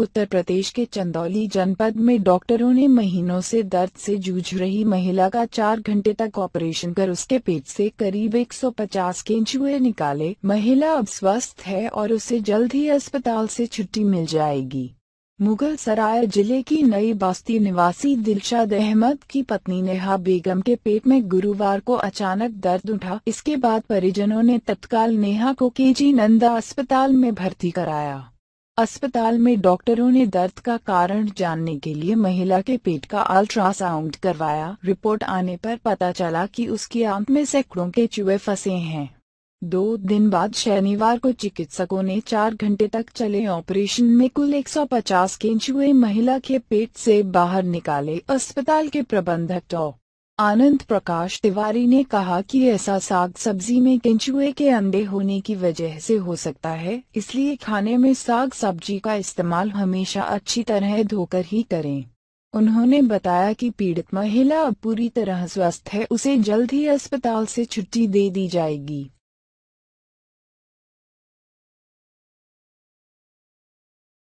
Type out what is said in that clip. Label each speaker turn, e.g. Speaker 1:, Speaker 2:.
Speaker 1: उत्तर प्रदेश के चंदौली जनपद में डॉक्टरों ने महीनों से दर्द से जूझ रही महिला का चार घंटे तक ऑपरेशन कर उसके पेट से करीब 150 के चूहे निकाले महिला अब स्वस्थ है और उसे जल्द ही अस्पताल से छुट्टी मिल जाएगी मुगल सराय जिले की नई बस्ती निवासी दिलशाद अहमद की पत्नी नेहा बेगम के पेट में गुरुवार को अचानक दर्द उठा इसके बाद परिजनों ने तत्काल नेहा को केजी नंदा अस्पताल में भर्ती कराया अस्पताल में डॉक्टरों ने दर्द का कारण जानने के लिए महिला के पेट का अल्ट्रासाउंड करवाया रिपोर्ट आने पर पता चला कि उसकी आंत में सैकड़ों के चूहे फंसे हैं दो दिन बाद शनिवार को चिकित्सकों ने चार घंटे तक चले ऑपरेशन में कुल 150 के चूहे महिला के पेट से बाहर निकाले अस्पताल के प्रबंधक डॉ आनंद प्रकाश तिवारी ने कहा कि ऐसा साग सब्जी में केंचुए के अंडे होने की वजह से हो सकता है इसलिए खाने में साग सब्जी का इस्तेमाल हमेशा अच्छी तरह धोकर ही करें उन्होंने बताया कि पीड़ित महिला अब पूरी तरह स्वस्थ है उसे जल्द ही अस्पताल से छुट्टी दे दी जाएगी